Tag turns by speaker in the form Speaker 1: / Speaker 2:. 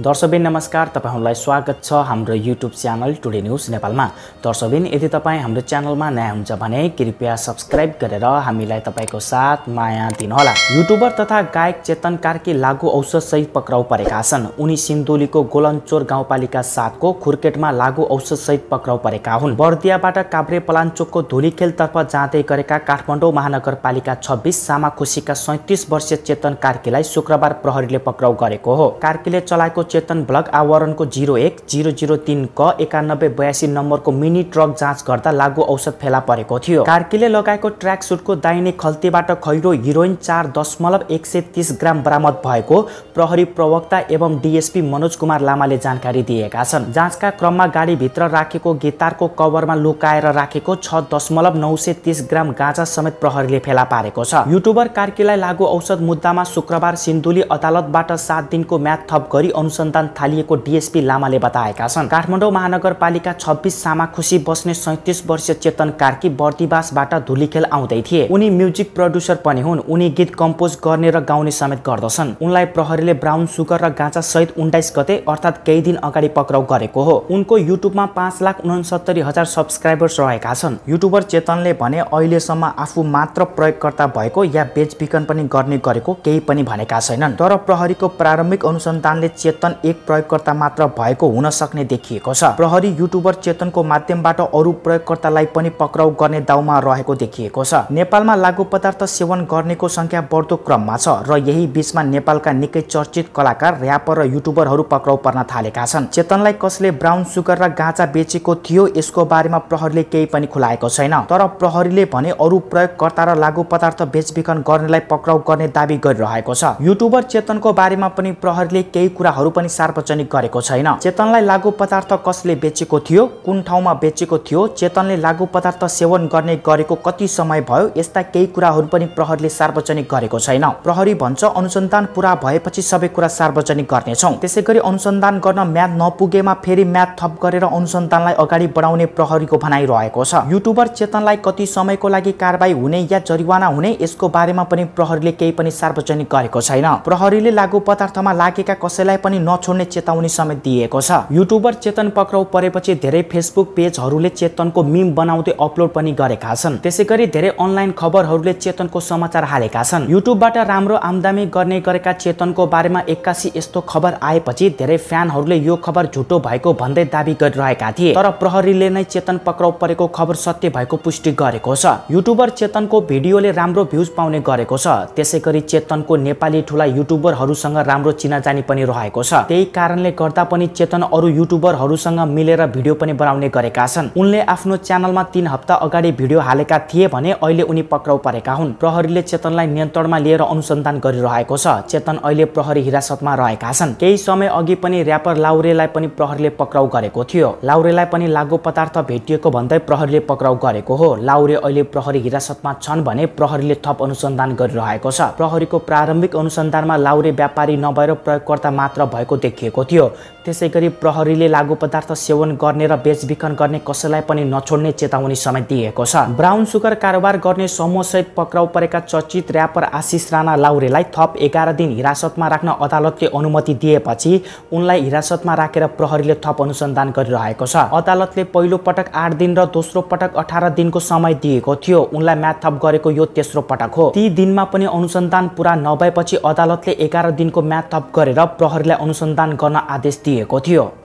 Speaker 1: दर्शकबिन नमस्कार तपाईँहरूलाई स्वागत छ हाम्रो युट्युब च्यानल टुडे न्युज नेपालमा दर्शकबिन यदि तपाईँ हाम्रो च्यानलमा नयाँ हुन्छ भने कृपया सब्सक्राइब गरेर हामीलाई तपाईँको साथ माया दिनुहोला युट्युबर तथा गायक चेतन कार्की लागु औषध सहित पक्राउ परेका छन् उनी सिन्धुलीको गोलनचोर गाउँपालिका साथको खुर्केटमा लागु औषधसहित पक्राउ परेका हुन् बर्दियाबाट काभ्रे पलाञ्चोकको धुलीखेलतर्फ जाँदै गरेका काठमाडौँ महानगरपालिका छब्बिस सामा सामाखुसीका सैँतिस वर्षीय चेतन कार्कीलाई शुक्रबार प्रहरीले पक्राउ गरेको हो कार्कीले चलाएको चेतन ब्लक आवरणको जिरो एक जिरो जिरो तिन क एकानब्बे बयासी नम्बरको मिनी ट्रक जाँच गर्दा लागु औषध फेला परेको थियो कार्कीले लगाएको ट्र्याक सुटको दाहिने खल्तीबाट खैरो हिरोइन चार दशमलव एक सय तिस ग्राम बरामद भएको प्रहरी प्रवक्ता एवं डिएसपी मनोज कुमार लामाले जानकारी दिएका छन् जाँचका क्रममा गाडीभित्र राखेको गिटारको कभरमा लुकाएर राखेको छ दशमलव नौ सय तिस ग्राम गाँजा समेत प्रहरीले फेला पारेको छ युट्युबर कार्कीलाई लागु औषध मुद्दामा शुक्रबार सिन्धुली अदालतबाट सात दिनको म्याद थप गरी अनुसन्धान थालिएको डिएसपी लामाले बताएका छन् काठमाडौँ महानगरपालिका छब्बिस सामा खुसी बस्ने सैतिस वर्षीय चेतन कार्की बर्दिवासबाट धुलीखेल आउँदै थिए उनी म्युजिक प्रड्युसर पनि हुन् उनी गीत कम्पोज गर्ने र गाउने समेत गर्दछन् उनलाई प्रहरीले ब्राउन सुगर र गाँचा सहित उन्नाइस गते अर्थात् केही दिन अगाडि पक्राउ गरेको हो उनको युट्युबमा पाँच लाख उनसत्तरी हजार सब्सक्राइबर्स रहेका छन् युट्युबर चेतनले भने अहिलेसम्म आफू मात्र प्रयोगकर्ता भएको या बेचबिखन पनि गर्ने गरेको केही पनि भनेका छैनन् तर प्रहरीको प्रारम्भिक अनुसन्धानले चेतन चेतन एक प्रयोगकर्ता मात्र भएको हुन सक्ने देखिएको छ प्रहरी युट्युबर चेतनको माध्यमबाट अरू प्रयोगकर्तालाई पनि पक्राउ गर्ने दाउमा रहेको देखिएको छ नेपालमा लागु पदार्थ सेवन गर्नेको संख्या बढ्दो क्रममा छ र यही बीचमा नेपालका निकै चर्चित कलाकार ऱ्यापर र युट्युबरहरू पक्राउ पर्न थालेका छन् चेतनलाई कसले ब्राउन सुगर र गाँचा बेचेको थियो यसको बारेमा प्रहरीले केही पनि खुलाएको छैन तर प्रहरीले भने अरू प्रयोगकर्ता र लागु पदार्थ बेचबिखन गर्नेलाई पक्राउ गर्ने दावी गरिरहेको छ युट्युबर चेतनको बारेमा पनि प्रहरीले केही कुराहरू पनि सार्वजनिक गरेको छैन चेतनलाई लागु पदार्थ कसले बेचेको थियो कुन ठाउँमा बेचेको थियो चेतनले लागु पदार्थ सेवन गर्ने गरेको कति समय भयो यस्ता केही कुराहरू पनि प्रहरीले सार्वजनिक गरेको छैन प्रहरी भन्छ अनुसन्धान पुरा भएपछि सबै कुरा सार्वजनिक गर्नेछौ त्यसै गरी अनुसन्धान गर्न म्याद नपुगेमा फेरि म्याद थप गरेर अनुसन्धानलाई अगाडि बढाउने प्रहरीको भनाइ रहेको छ युट्युबर चेतनलाई कति समयको लागि कारवाही हुने या जरिवाना हुने यसको बारेमा पनि प्रहरीले केही पनि सार्वजनिक गरेको छैन प्रहरीले लागु पदार्थमा लागेका कसैलाई पनि नछोड्ने चेतावनी समेत दिएको छ युट्युबर चेतन पक्राउ परेपछि धेरै फेसबुक पेजहरूले चेतनको मिम बनाउँदै अपलोड पनि गरेका छन् त्यसै गरी धेरै अनलाइन खबरहरूले चेतनको समाचार हालेका छन् युट्युबबाट राम्रो आमदामी गर्ने गरेका चेतनको बारेमा एक्कासी यस्तो खबर आएपछि धेरै फ्यानहरूले यो खबर झुटो भएको भन्दै दावी गरिरहेका थिए तर प्रहरीले नै चेतन पक्राउ परेको खबर सत्य भएको पुष्टि गरेको छ युट्युबर चेतनको भिडियोले राम्रो भ्युज पाउने गरेको छ त्यसै गरी चेतनको नेपाली ठुला युट्युबरहरूसँग राम्रो चिनाजानी पनि रहेको छ छ त्यही कारणले गर्दा पनि चेतन अरू युट्युबरहरूसँग मिलेर भिडियो पनि बनाउने गरेका छन् उनले आफ्नो च्यानलमा तिन हप्ता अगाडि भिडियो हालेका थिए भने अहिले उनी पक्राउ परेका हुन् प्रहरीले चेतनलाई नियन्त्रणमा लिएर अनुसन्धान गरिरहेको छ चेतन अहिले प्रहरी हिरासतमा रहेका छन् केही समय अघि पनि ऱ्यापर लाउरेलाई पनि प्रहरीले पक्राउ गरेको थियो लाउरेलाई पनि लागु पदार्थ भेटिएको भन्दै प्रहरीले पक्राउ गरेको हो लाउरे अहिले प्रहरी हिरासतमा छन् भने प्रहरीले थप अनुसन्धान गरिरहेको छ प्रहरीको प्रारम्भिक अनुसन्धानमा लाउरे व्यापारी नभएर प्रयोगकर्ता मात्र भयो भएको देखिएको थियो त्यसै गरी प्रहरीले लागु पदार्थ सेवन गर्ने र बेचबिखन गर्ने कसैलाई पनि नछोड्ने चेतावनी समेत दिएको छ ब्राउन सुगर कारोबार गर्ने समूहसहित पक्राउ परेका चर्चित ऱ्यापर आशिष राणा लाउरेलाई थप एघार दिन हिरासतमा राख्न अदालतले अनुमति दिएपछि उनलाई हिरासतमा राखेर प्रहरीले थप अनुसन्धान गरिरहेको छ अदालतले पहिलो पटक आठ दिन र दोस्रो पटक अठार दिनको समय दिएको थियो उनलाई म्याथ थप गरेको यो तेस्रो पटक हो ती दिनमा पनि अनुसन्धान पुरा नभएपछि अदालतले एघार दिनको म्याथ थप गरेर प्रहरीलाई अनुसन्धान गर्न आदेश दिएको थियो